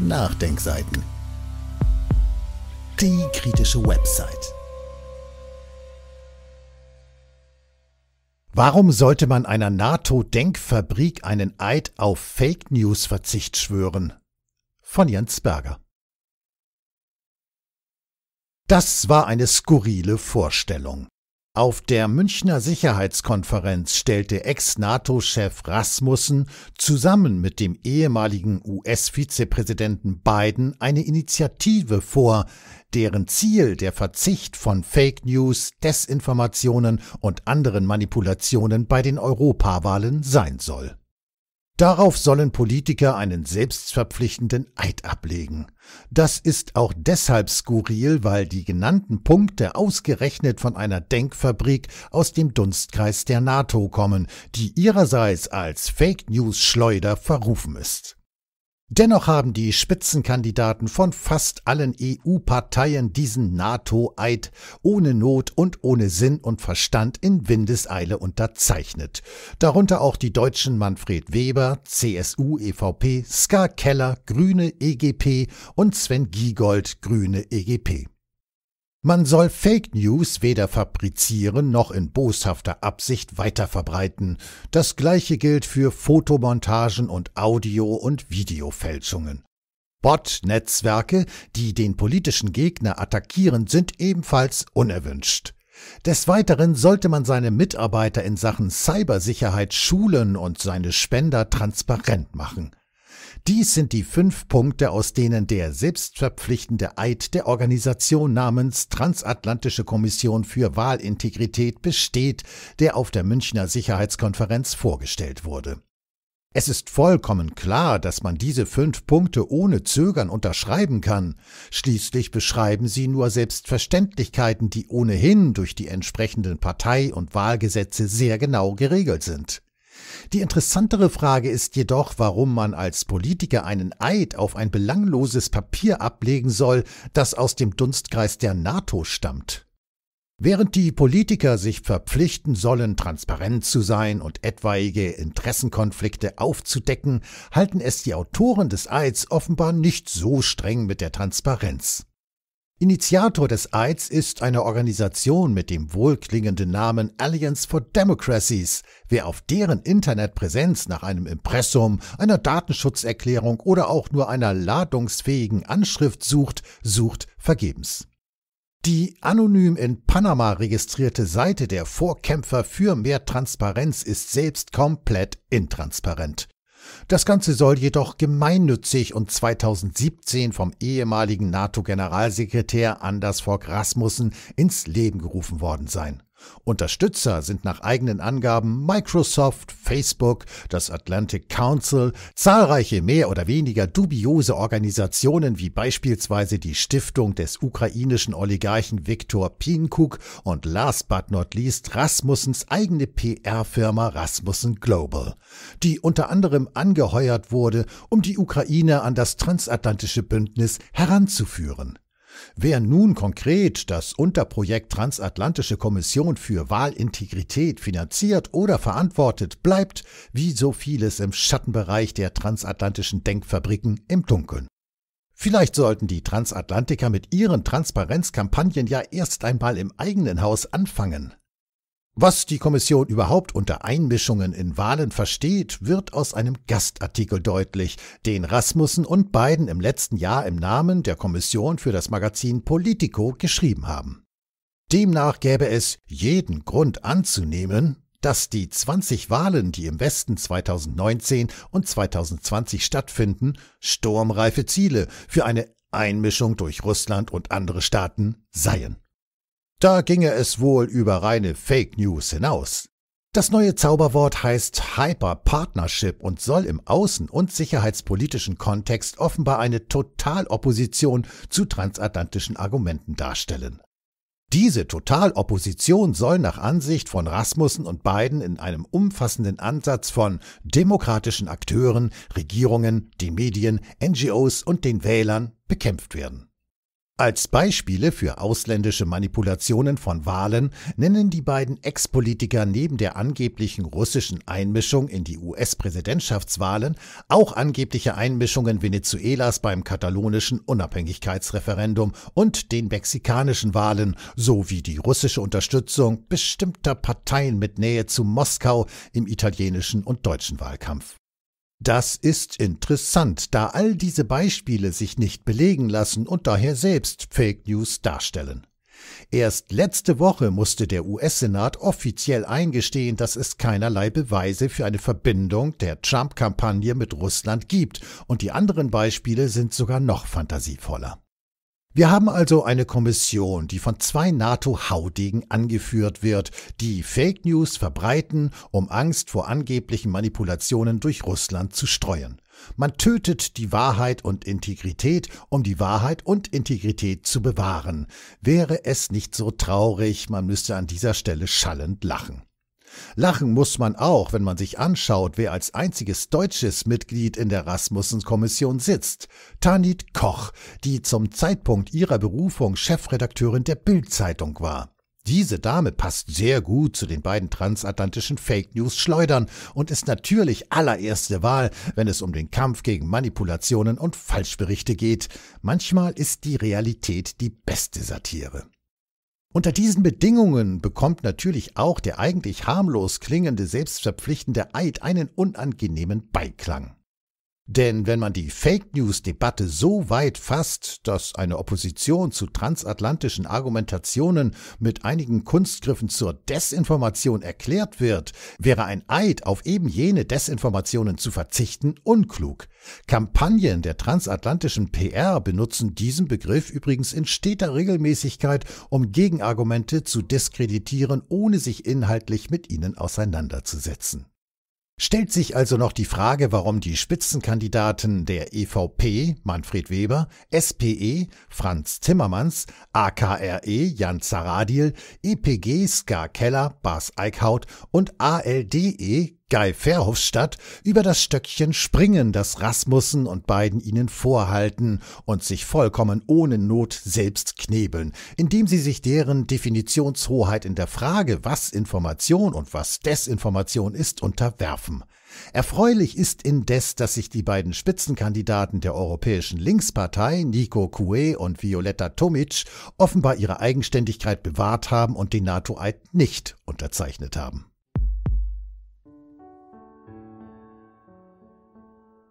Nachdenkseiten. Die kritische Website. Warum sollte man einer NATO-Denkfabrik einen Eid auf Fake News-Verzicht schwören? Von Jens Berger. Das war eine skurrile Vorstellung. Auf der Münchner Sicherheitskonferenz stellte Ex-NATO-Chef Rasmussen zusammen mit dem ehemaligen US-Vizepräsidenten Biden eine Initiative vor, deren Ziel der Verzicht von Fake News, Desinformationen und anderen Manipulationen bei den Europawahlen sein soll. Darauf sollen Politiker einen selbstverpflichtenden Eid ablegen. Das ist auch deshalb skurril, weil die genannten Punkte ausgerechnet von einer Denkfabrik aus dem Dunstkreis der NATO kommen, die ihrerseits als Fake News Schleuder verrufen ist. Dennoch haben die Spitzenkandidaten von fast allen EU-Parteien diesen NATO-Eid ohne Not und ohne Sinn und Verstand in Windeseile unterzeichnet. Darunter auch die Deutschen Manfred Weber, CSU, EVP, Ska Keller, Grüne, EGP und Sven Giegold, Grüne, EGP. Man soll Fake News weder fabrizieren noch in boshafter Absicht weiterverbreiten. Das gleiche gilt für Fotomontagen und Audio- und Videofälschungen. Bot-Netzwerke, die den politischen Gegner attackieren, sind ebenfalls unerwünscht. Des Weiteren sollte man seine Mitarbeiter in Sachen Cybersicherheit schulen und seine Spender transparent machen. Dies sind die fünf Punkte, aus denen der selbstverpflichtende Eid der Organisation namens Transatlantische Kommission für Wahlintegrität besteht, der auf der Münchner Sicherheitskonferenz vorgestellt wurde. Es ist vollkommen klar, dass man diese fünf Punkte ohne Zögern unterschreiben kann. Schließlich beschreiben sie nur Selbstverständlichkeiten, die ohnehin durch die entsprechenden Partei- und Wahlgesetze sehr genau geregelt sind. Die interessantere Frage ist jedoch, warum man als Politiker einen Eid auf ein belangloses Papier ablegen soll, das aus dem Dunstkreis der NATO stammt. Während die Politiker sich verpflichten sollen, transparent zu sein und etwaige Interessenkonflikte aufzudecken, halten es die Autoren des Eids offenbar nicht so streng mit der Transparenz. Initiator des Eids ist eine Organisation mit dem wohlklingenden Namen Alliance for Democracies. Wer auf deren Internetpräsenz nach einem Impressum, einer Datenschutzerklärung oder auch nur einer ladungsfähigen Anschrift sucht, sucht vergebens. Die anonym in Panama registrierte Seite der Vorkämpfer für mehr Transparenz ist selbst komplett intransparent. Das Ganze soll jedoch gemeinnützig und 2017 vom ehemaligen NATO-Generalsekretär Anders Fogh Rasmussen ins Leben gerufen worden sein. Unterstützer sind nach eigenen Angaben Microsoft, Facebook, das Atlantic Council, zahlreiche mehr oder weniger dubiose Organisationen wie beispielsweise die Stiftung des ukrainischen Oligarchen Viktor Pinkuk und last but not least Rasmussens eigene PR-Firma Rasmussen Global, die unter anderem angeheuert wurde, um die Ukraine an das transatlantische Bündnis heranzuführen. Wer nun konkret das Unterprojekt Transatlantische Kommission für Wahlintegrität finanziert oder verantwortet, bleibt, wie so vieles im Schattenbereich der transatlantischen Denkfabriken, im Dunkeln. Vielleicht sollten die Transatlantiker mit ihren Transparenzkampagnen ja erst einmal im eigenen Haus anfangen. Was die Kommission überhaupt unter Einmischungen in Wahlen versteht, wird aus einem Gastartikel deutlich, den Rasmussen und Biden im letzten Jahr im Namen der Kommission für das Magazin Politico geschrieben haben. Demnach gäbe es jeden Grund anzunehmen, dass die 20 Wahlen, die im Westen 2019 und 2020 stattfinden, sturmreife Ziele für eine Einmischung durch Russland und andere Staaten seien. Da ginge es wohl über reine Fake News hinaus. Das neue Zauberwort heißt Hyper Partnership und soll im außen- und sicherheitspolitischen Kontext offenbar eine Totalopposition zu transatlantischen Argumenten darstellen. Diese Totalopposition soll nach Ansicht von Rasmussen und Biden in einem umfassenden Ansatz von demokratischen Akteuren, Regierungen, den Medien, NGOs und den Wählern bekämpft werden. Als Beispiele für ausländische Manipulationen von Wahlen nennen die beiden Ex-Politiker neben der angeblichen russischen Einmischung in die US-Präsidentschaftswahlen auch angebliche Einmischungen Venezuelas beim katalonischen Unabhängigkeitsreferendum und den mexikanischen Wahlen sowie die russische Unterstützung bestimmter Parteien mit Nähe zu Moskau im italienischen und deutschen Wahlkampf. Das ist interessant, da all diese Beispiele sich nicht belegen lassen und daher selbst Fake News darstellen. Erst letzte Woche musste der US-Senat offiziell eingestehen, dass es keinerlei Beweise für eine Verbindung der Trump-Kampagne mit Russland gibt, und die anderen Beispiele sind sogar noch fantasievoller. Wir haben also eine Kommission, die von zwei NATO-Haudegen angeführt wird, die Fake News verbreiten, um Angst vor angeblichen Manipulationen durch Russland zu streuen. Man tötet die Wahrheit und Integrität, um die Wahrheit und Integrität zu bewahren. Wäre es nicht so traurig, man müsste an dieser Stelle schallend lachen. Lachen muss man auch, wenn man sich anschaut, wer als einziges deutsches Mitglied in der Rasmussen-Kommission sitzt. Tanit Koch, die zum Zeitpunkt ihrer Berufung Chefredakteurin der Bild-Zeitung war. Diese Dame passt sehr gut zu den beiden transatlantischen Fake News Schleudern und ist natürlich allererste Wahl, wenn es um den Kampf gegen Manipulationen und Falschberichte geht. Manchmal ist die Realität die beste Satire. Unter diesen Bedingungen bekommt natürlich auch der eigentlich harmlos klingende selbstverpflichtende Eid einen unangenehmen Beiklang. Denn wenn man die Fake News-Debatte so weit fasst, dass eine Opposition zu transatlantischen Argumentationen mit einigen Kunstgriffen zur Desinformation erklärt wird, wäre ein Eid auf eben jene Desinformationen zu verzichten unklug. Kampagnen der transatlantischen PR benutzen diesen Begriff übrigens in steter Regelmäßigkeit, um Gegenargumente zu diskreditieren, ohne sich inhaltlich mit ihnen auseinanderzusetzen. Stellt sich also noch die Frage, warum die Spitzenkandidaten der EVP Manfred Weber, SPE Franz Timmermans, AKRE Jan Zaradil, EPG Ska Keller Bas Eickhout und ALDE Guy Verhofstadt über das Stöckchen springen, das Rasmussen und beiden ihnen vorhalten und sich vollkommen ohne Not selbst knebeln, indem sie sich deren Definitionshoheit in der Frage, was Information und was Desinformation ist, unterwerfen. Erfreulich ist indes, dass sich die beiden Spitzenkandidaten der Europäischen Linkspartei, Nico Kue und Violetta Tomic, offenbar ihre Eigenständigkeit bewahrt haben und den NATO-Eid nicht unterzeichnet haben.